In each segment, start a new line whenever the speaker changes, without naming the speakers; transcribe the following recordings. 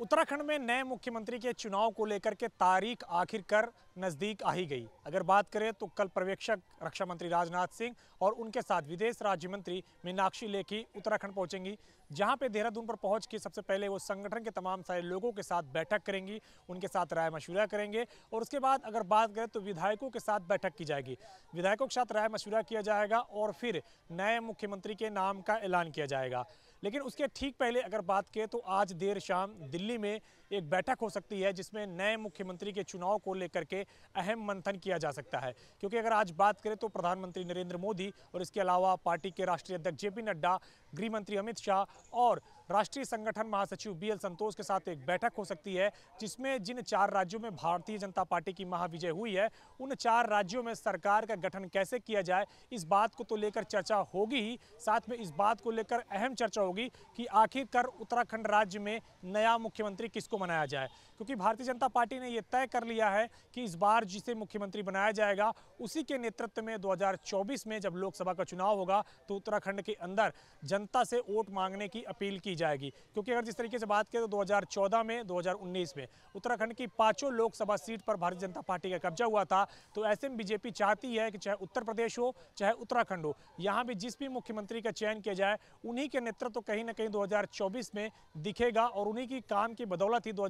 उत्तराखंड में नए मुख्यमंत्री के चुनाव को लेकर के तारीख आखिरकार नज़दीक आ ही गई अगर बात करें तो कल पर्यवेक्षक रक्षा मंत्री राजनाथ सिंह और उनके साथ विदेश राज्य मंत्री मीनाक्षी लेखी उत्तराखंड पहुंचेंगी जहां पे देहरादून पर पहुंच के सबसे पहले वो संगठन के तमाम सारे लोगों के साथ बैठक करेंगी उनके साथ राय मशवरा करेंगे और उसके बाद अगर बात करें तो विधायकों के साथ बैठक की जाएगी विधायकों के साथ राय मशवरा किया जाएगा और फिर नए मुख्यमंत्री के नाम का ऐलान किया जाएगा लेकिन उसके ठीक पहले अगर बात करें तो आज देर शाम दिल्ली में एक बैठक हो सकती है जिसमें नए मुख्यमंत्री के चुनाव को लेकर के अहम मंथन किया जा सकता है क्योंकि अगर आज बात करें तो प्रधानमंत्री नरेंद्र मोदी और इसके अलावा पार्टी के राष्ट्रीय अध्यक्ष जे पी नड्डा गृह मंत्री अमित शाह और राष्ट्रीय संगठन महासचिव बी संतोष के साथ एक बैठक हो सकती है जिसमें जिन चार राज्यों में भारतीय जनता पार्टी की महाविजय हुई है उन चार राज्यों में सरकार का गठन कैसे किया जाए इस बात को तो लेकर चर्चा होगी ही साथ में इस बात को लेकर अहम चर्चा होगी कि आखिरकार उत्तराखंड राज्य में नया मुख्यमंत्री किसको बनाया जाए क्योंकि भारतीय जनता पार्टी ने यह तय कर लिया है कि इस बार जिसे मुख्यमंत्री बनाया जाएगा उसी के नेतृत्व में 2024 में जब लोकसभा का चुनाव होगा तो उत्तराखंड के अंदर जनता से वोट मांगने की अपील की जाएगी क्योंकि अगर जिस तरीके से बात करें तो 2014 में 2019 में उत्तराखंड की पांचों लोकसभा सीट पर भारतीय जनता पार्टी का कब्जा हुआ था तो ऐसे में बीजेपी चाहती है कि चाहे उत्तर प्रदेश हो चाहे उत्तराखंड हो यहाँ भी जिस भी मुख्यमंत्री का चयन किया जाए उन्हीं के नेतृत्व तो कहीं ना कहीं दो में दिखेगा और उन्हीं की काम की बदौलत ही दो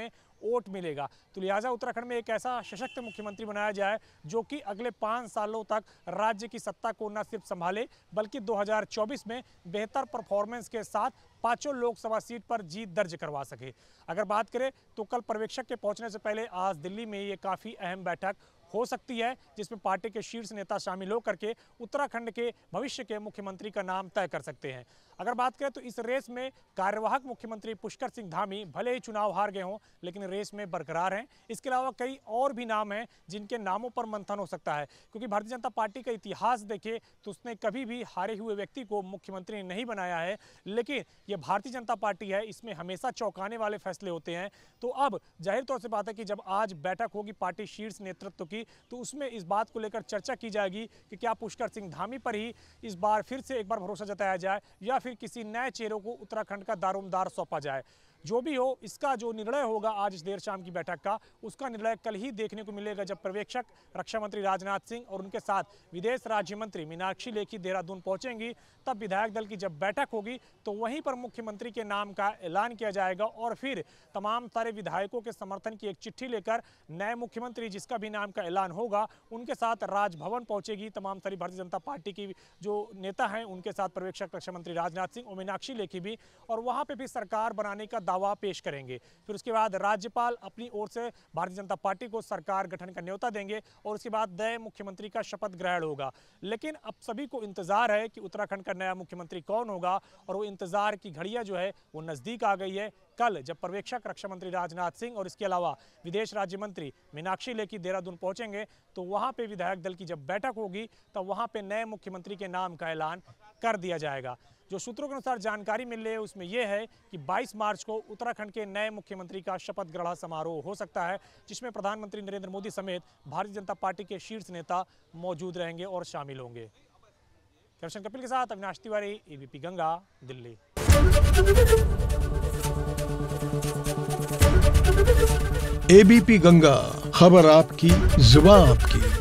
में वोट मिलेगा तो लिहाजा उत्तराखंड में एक ऐसा सशक्त मुख्यमंत्री बनाया जाए जो कि अगले पाँच सालों तक राज्य की सत्ता को न सिर्फ संभाले बल्कि 2024 में बेहतर परफॉर्मेंस के साथ पांचों लोकसभा सीट पर जीत दर्ज करवा सके अगर बात करें तो कल पर्यवेक्षक के पहुंचने से पहले आज दिल्ली में ये काफ़ी अहम बैठक हो सकती है जिसमें पार्टी के शीर्ष नेता शामिल होकर के उत्तराखंड के भविष्य के मुख्यमंत्री का नाम तय कर सकते हैं अगर बात करें तो इस रेस में कार्यवाहक मुख्यमंत्री पुष्कर सिंह धामी भले ही चुनाव हार गए हों लेकिन रेस में बरकरार हैं इसके अलावा कई और भी नाम हैं जिनके नामों पर मंथन हो सकता है क्योंकि भारतीय जनता पार्टी का इतिहास देखे तो उसने कभी भी हारे हुए व्यक्ति को मुख्यमंत्री नहीं बनाया है लेकिन ये भारतीय जनता पार्टी है इसमें हमेशा चौंकाने वाले फैसले होते हैं तो अब जाहिर तौर से बात है कि जब आज बैठक होगी पार्टी शीर्ष नेतृत्व की होगी तो उसमें इस बात को लेकर चर्चा की जाएगी कि क्या पुष्कर सिंह धामी पर ही इस बार फिर से एक बार भरोसा जताया जाए या फिर किसी नए चेहरों को उत्तराखंड का दारोमदार सौंपा जाए जो भी हो इसका जो निर्णय होगा आज इस देर शाम की बैठक का उसका निर्णय कल ही देखने को मिलेगा जब पर्यवेक्षक रक्षा मंत्री राजनाथ सिंह और उनके साथ विदेश राज्य मंत्री मीनाक्षी लेखी देहरादून पहुंचेंगी तब विधायक दल की जब बैठक होगी तो वहीं पर मुख्यमंत्री के नाम का ऐलान किया जाएगा और फिर तमाम सारे विधायकों के समर्थन की एक चिट्ठी लेकर नए मुख्यमंत्री जिसका भी नाम का ऐलान होगा उनके साथ राजभवन पहुंचेगी तमाम सारी भारतीय जनता पार्टी की जो नेता हैं उनके साथ पर्यवेक्षक रक्षा मंत्री राजनाथ सिंह और मीनाक्षी लेखी भी और वहाँ पर भी सरकार बनाने का दावा पेश करेंगे फिर उसके बाद राज्यपाल अपनी ओर से भारतीय जनता पार्टी को सरकार गठन का न्योता देंगे और उसके बाद नए मुख्यमंत्री का शपथ ग्रहण होगा लेकिन अब सभी को इंतजार है कि उत्तराखंड का नया मुख्यमंत्री कौन होगा और वो इंतजार की घड़ियाँ जो है वो नज़दीक आ गई है कल जब पर्यवेक्षक रक्षा मंत्री राजनाथ सिंह और इसके अलावा विदेश राज्य मंत्री मीनाक्षी लेखी देहरादून पहुंचेंगे तो वहां पे विधायक दल की जब बैठक होगी तब वहां पे नए मुख्यमंत्री के नाम का ऐलान कर दिया जाएगा जो सूत्रों के अनुसार जानकारी मिल रही है उसमें यह है कि 22 मार्च को उत्तराखंड के नए मुख्यमंत्री का शपथ ग्रहण समारोह हो सकता है जिसमें प्रधानमंत्री नरेंद्र मोदी समेत भारतीय जनता पार्टी के शीर्ष नेता मौजूद रहेंगे और शामिल होंगे कृष्ण कपिल के साथ अविनाश तिवारी एबीपी गंगा दिल्ली एबीपी गंगा खबर आपकी जुबा आपकी